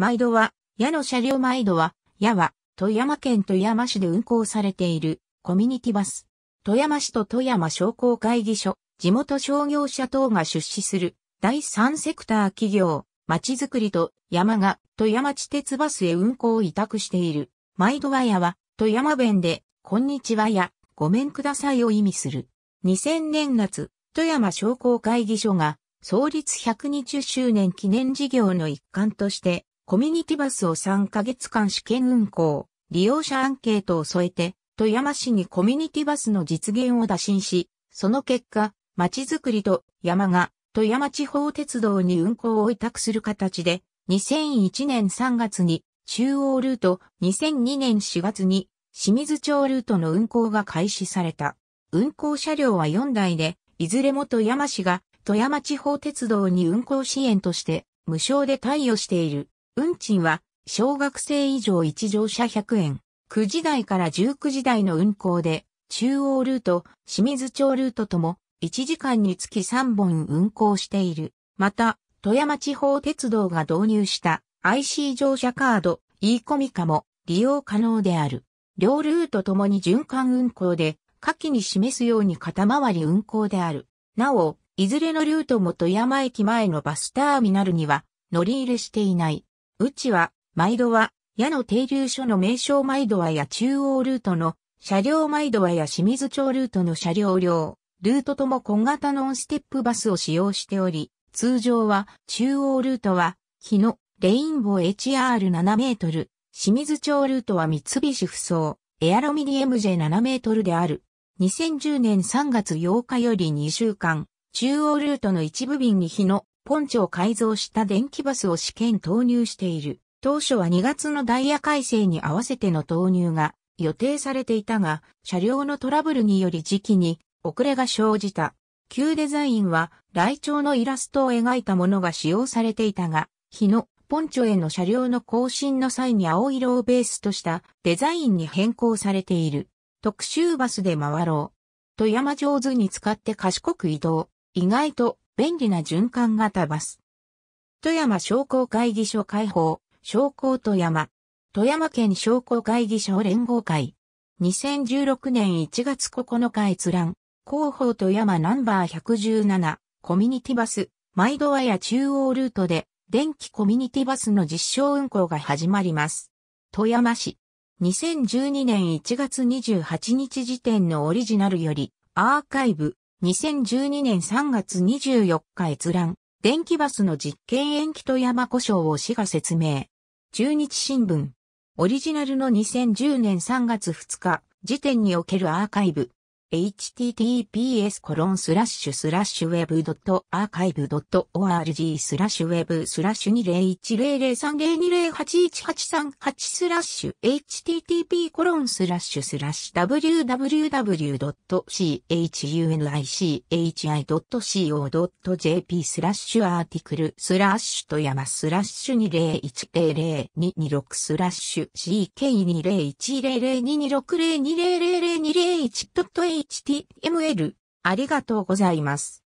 毎度は、矢の車両毎度は、矢は、富山県富山市で運行されている、コミュニティバス。富山市と富山商工会議所、地元商業者等が出資する、第三セクター企業、まちづくりと山が富山地鉄バスへ運行を委託している。毎度は矢は、富山弁で、こんにちはや、ごめんくださいを意味する。2000年夏、富山商工会議所が、創立120周年記念事業の一環として、コミュニティバスを3ヶ月間試験運行、利用者アンケートを添えて、富山市にコミュニティバスの実現を打診し、その結果、町づくりと山が富山地方鉄道に運行を委託する形で、2001年3月に中央ルート、2002年4月に清水町ルートの運行が開始された。運行車両は4台で、いずれも富山市が富山地方鉄道に運行支援として無償で貸与している。運賃は、小学生以上1乗車100円、9時台から19時台の運行で、中央ルート、清水町ルートとも、1時間につき3本運行している。また、富山地方鉄道が導入した IC 乗車カード e コミカも利用可能である。両ルートともに循環運行で、下記に示すように肩回り運行である。なお、いずれのルートも富山駅前のバスターミナルには乗り入れしていない。うちは、毎度は、矢野停留所の名称毎度はや中央ルートの車両毎度はや清水町ルートの車両両、ルートとも小型ノンステップバスを使用しており、通常は中央ルートは、日野、レインボー HR7 メートル、清水町ルートは三菱不走、エアロミニ MJ7 メートルである。2010年3月8日より2週間、中央ルートの一部便に日野、ポンチを改造した電気バスを試験投入している。当初は2月のダイヤ改正に合わせての投入が予定されていたが、車両のトラブルにより時期に遅れが生じた。旧デザインは、来庁のイラストを描いたものが使用されていたが、日のポンチョへの車両の更新の際に青色をベースとしたデザインに変更されている。特集バスで回ろう。富山上手に使って賢く移動。意外と便利な循環型バス。富山商工会議所開放、商工富山。富山県商工会議所連合会。2016年1月9日閲覧。広報富山ナンバー117。コミュニティバス。毎度や中央ルートで、電気コミュニティバスの実証運行が始まります。富山市。2012年1月28日時点のオリジナルより、アーカイブ、2012年3月24日閲覧、電気バスの実験延期と山故障を市が説明。中日新聞、オリジナルの2010年3月2日、時点におけるアーカイブ。https コロンスラッシュスラッシュウェブドットアーカイブドット org スラッシュウェブスラッシュ201003020818838スラッシュ http コロンスラッシュスラッシュ www.chunichi.co.jp スラッシュアーティクルスラッシュ富山スラッシュ201000226スラッシュ ck20100226020002001.a HTML。ありがとうございます。